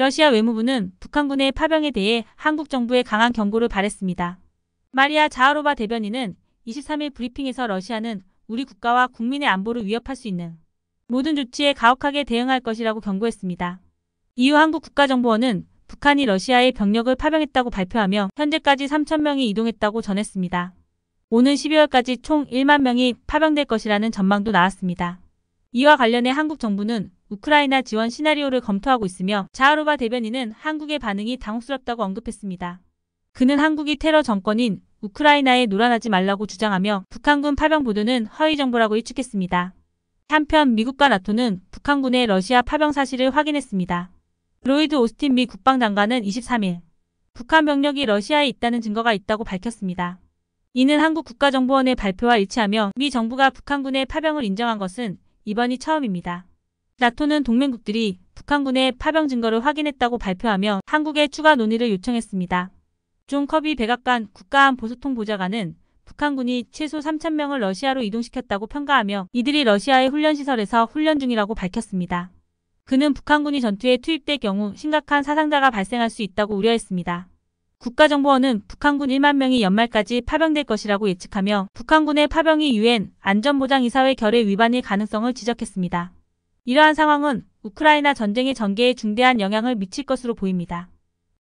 러시아 외무부는 북한군의 파병에 대해 한국 정부에 강한 경고를 발했습니다. 마리아 자하로바 대변인은 23일 브리핑에서 러시아는 우리 국가와 국민의 안보를 위협할 수 있는 모든 조치에 가혹하게 대응할 것이라고 경고했습니다. 이후 한국 국가정보원은 북한이 러시아에 병력을 파병했다고 발표하며 현재까지 3,000명이 이동했다고 전했습니다. 오는 12월까지 총 1만 명이 파병될 것이라는 전망도 나왔습니다. 이와 관련해 한국 정부는 우크라이나 지원 시나리오를 검토하고 있으며 자하로바 대변인은 한국의 반응이 당혹스럽다고 언급했습니다. 그는 한국이 테러 정권인 우크라이나에 놀아나지 말라고 주장하며 북한군 파병 보도는 허위 정보라고 일축했습니다. 한편 미국과 나토는 북한군의 러시아 파병 사실을 확인했습니다. 로이드 오스틴 미 국방장관은 23일 북한 병력이 러시아에 있다는 증거가 있다고 밝혔습니다. 이는 한국 국가정보원의 발표와 일치하며 미 정부가 북한군의 파병을 인정한 것은 이번이 처음입니다. 나토는 동맹국들이 북한군의 파병 증거를 확인했다고 발표하며 한국에 추가 논의를 요청했습니다. 존 커비 백악관 국가안보소통 보좌관은 북한군이 최소 3,000명을 러시아로 이동시켰다고 평가하며 이들이 러시아의 훈련시설에서 훈련 중이라고 밝혔습니다. 그는 북한군이 전투에 투입될 경우 심각한 사상자가 발생할 수 있다고 우려했습니다. 국가정보원은 북한군 1만 명이 연말까지 파병될 것이라고 예측하며 북한군의 파병이 유엔 안전보장이사회 결의 위반일 가능성을 지적했습니다. 이러한 상황은 우크라이나 전쟁의 전개에 중대한 영향을 미칠 것으로 보입니다.